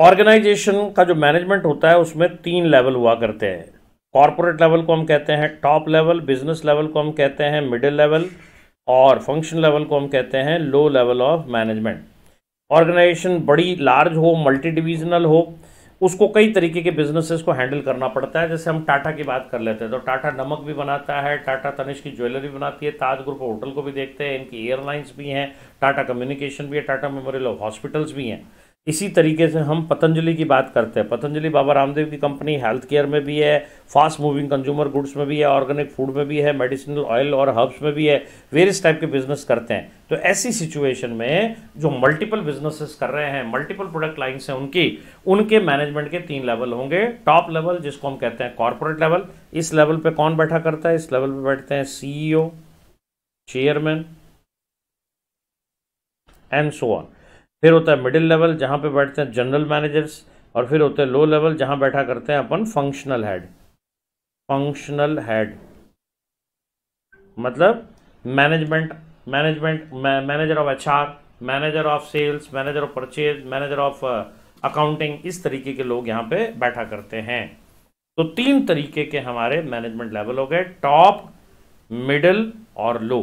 organisation का जो management होता है उसमें तीन लेवल हुआ करते हैं कॉरपोरेट लेवल को हम कहते हैं टॉप लेवल बिजनेस लेवल को हम कहते हैं मिडिल लेवल और फंक्शन लेवल को हम कहते हैं low level of management organisation बड़ी लार्ज हो मल्टी डिविजनल हो उसको कई तरीके के बिजनेसेस को हैंडल करना पड़ता है जैसे हम टाटा की बात कर लेते हैं तो टाटा नमक भी बनाता है टाटा तनिष की ज्वेलरी बनाती है ताज ग्रुप होटल को भी देखते हैं इनकी एयरलाइंस भी हैं टाटा कम्युनिकेशन भी है टाटा मेमोरियल ऑफ हॉस्पिटल्स भी हैं इसी तरीके से हम पतंजलि की बात करते हैं पतंजलि बाबा रामदेव की कंपनी हेल्थ केयर में भी है फास्ट मूविंग कंज्यूमर गुड्स में भी है ऑर्गेनिक फूड में भी है मेडिसिनल ऑयल और हर्ब्स में भी है वेरियस टाइप के बिजनेस करते हैं तो ऐसी सिचुएशन में जो मल्टीपल बिजनेसेस कर रहे हैं मल्टीपल प्रोडक्ट लाइन्स हैं उनकी उनके मैनेजमेंट के तीन लेवल होंगे टॉप लेवल जिसको हम कहते हैं कॉरपोरेट लेवल इस लेवल पर कौन बैठा करता है इस लेवल पर बैठते हैं CEO chairman and so on फिर होता है मिडिल लेवल जहाँ पे बैठते हैं जनरल मैनेजर्स और फिर होते हैं लो लेवल जहाँ बैठा करते हैं अपन फंक्शनल हेड फंक्शनल हेड मतलब management management manager of H manager of sales manager of purchase manager of accounting इस तरीके के लोग यहाँ पे बैठा करते हैं तो तीन तरीके के हमारे मैनेजमेंट लेवल हो गए टॉप मिडल और लो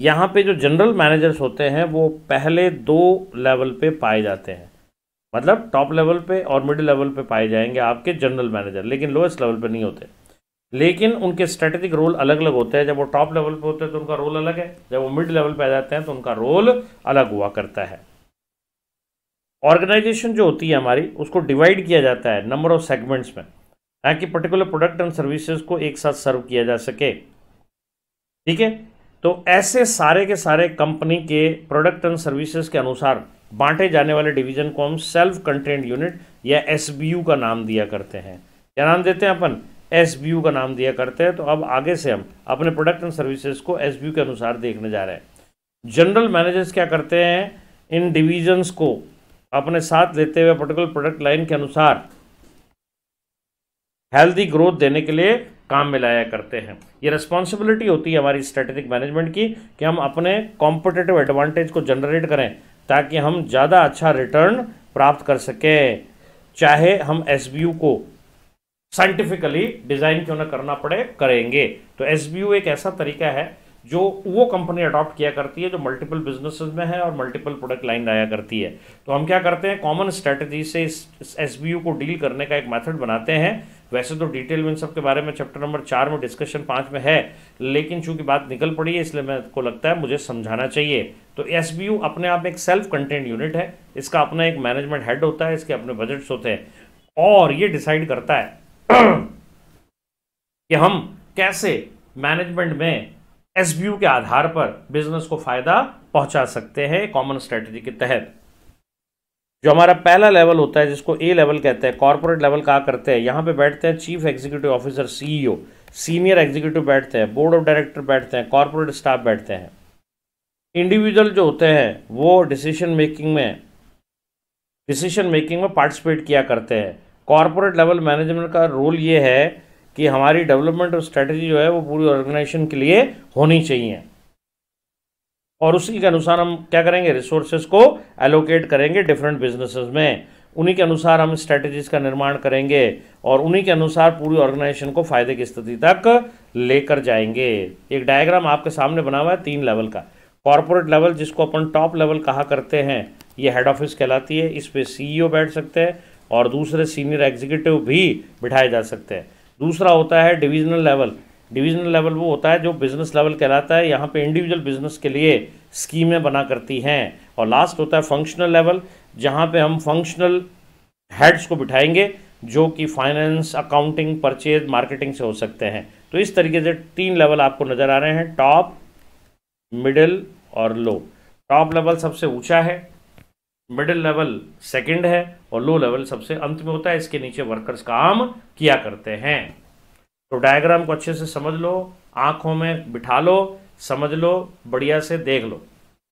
यहाँ पे जो जनरल मैनेजर्स होते हैं वो पहले दो लेवल पे पाए जाते हैं मतलब टॉप लेवल पे और मिडिल लेवल पे पाए जाएंगे आपके जनरल मैनेजर लेकिन लोएस्ट लेवल पे नहीं होते लेकिन उनके स्ट्रेटेजिक रोल अलग अलग होते हैं जब वो टॉप लेवल पे होते हैं तो उनका रोल अलग है जब वो मिड लेवल पे आ जाते हैं तो उनका रोल अलग हुआ करता है ऑर्गेनाइजेशन जो होती है हमारी उसको डिवाइड किया जाता है नंबर ऑफ सेगमेंट्स में ताकि पर्टिकुलर प्रोडक्ट एंड सर्विसेज को एक साथ सर्व किया जा सके ठीक है तो ऐसे सारे के सारे कंपनी के प्रोडक्ट एंड सर्विसेज के अनुसार बांटे जाने वाले डिवीजन को हम सेल्फ कंटेंट यूनिट या एस का नाम दिया करते हैं क्या नाम देते हैं अपन एस का नाम दिया करते हैं तो अब आगे से हम अपने प्रोडक्ट एंड सर्विसेज को एस के अनुसार देखने जा रहे हैं जनरल मैनेजर्स क्या करते हैं इन डिवीजन्स को अपने साथ लेते हुए पर्टिकुलर प्रोडक्ट लाइन के अनुसार हेल्दी ग्रोथ देने के लिए काम में लाया करते हैं ये रिस्पॉन्सिबिलिटी होती है हमारी स्ट्रेटेजिक मैनेजमेंट की कि हम अपने कॉम्पिटेटिव एडवांटेज को जनरेट करें ताकि हम ज़्यादा अच्छा रिटर्न प्राप्त कर सकें चाहे हम एस को साइंटिफिकली डिज़ाइन क्यों ना करना पड़े करेंगे तो एस एक ऐसा तरीका है जो वो कंपनी अडॉप्ट किया करती है जो मल्टीपल बिजनेसेस में है और मल्टीपल प्रोडक्ट लाइन लाया करती है तो हम क्या करते हैं कॉमन स्ट्रेटजी से इस एस को डील करने का एक मेथड बनाते हैं वैसे तो डिटेल में इन सब के बारे में चैप्टर नंबर चार में डिस्कशन पाँच में है लेकिन चूंकि बात निकल पड़ी है इसलिए मैं को लगता है मुझे समझाना चाहिए तो एस अपने आप एक सेल्फ कंटेंट यूनिट है इसका अपना एक मैनेजमेंट हेड होता है इसके अपने बजट्स होते हैं और ये डिसाइड करता है कि हम कैसे मैनेजमेंट में एस के आधार पर बिजनेस को फायदा पहुंचा सकते हैं कॉमन स्ट्रेटजी के तहत जो हमारा पहला लेवल होता है जिसको ए लेवल कहते हैं कॉरपोरेट लेवल कहा करते हैं यहाँ पे बैठते हैं chief executive officer CEO senior executive बैठते हैं बोर्ड ऑफ डायरेक्टर बैठते हैं कॉरपोरेट स्टाफ बैठते हैं इंडिविजुअल जो होते हैं वो डिसीशन मेकिंग में डिसीशन मेकिंग में पार्टिसिपेट किया करते हैं कॉरपोरेट लेवल मैनेजमेंट का रोल ये है कि हमारी डेवलपमेंट और स्ट्रेटजी जो है वो पूरी ऑर्गेनाइजेशन के लिए होनी चाहिए और उसी के अनुसार हम क्या करेंगे रिसोर्सेज को एलोकेट करेंगे डिफरेंट बिजनेसेस में उन्हीं के अनुसार हम स्ट्रेटजीज का निर्माण करेंगे और उन्हीं के अनुसार पूरी ऑर्गेनाइजेशन को फायदे की स्थिति तक लेकर जाएंगे एक डायग्राम आपके सामने बना हुआ है तीन लेवल का कॉरपोरेट लेवल जिसको अपन टॉप लेवल कहा करते हैं ये हेड ऑफिस कहलाती है इस पर सी बैठ सकते हैं और दूसरे सीनियर एग्जीक्यूटिव भी बिठाए जा सकते हैं दूसरा होता है डिविजनल लेवल डिविजनल लेवल वो होता है जो बिजनेस लेवल कहलाता है यहाँ पे इंडिविजुअल बिजनेस के लिए स्कीमें बना करती हैं और लास्ट होता है फंक्शनल लेवल जहाँ पे हम फंक्शनल हेड्स को बिठाएंगे जो कि फाइनेंस अकाउंटिंग परचेज मार्केटिंग से हो सकते हैं तो इस तरीके से तीन लेवल आपको नज़र आ रहे हैं टॉप मिडिल और लो टॉप लेवल सबसे ऊंचा है मिडिल लेवल सेकंड है और लो लेवल सबसे अंत में होता है इसके नीचे वर्कर्स काम किया करते हैं तो डायग्राम को अच्छे से समझ लो आंखों में बिठा लो समझ लो बढ़िया से देख लो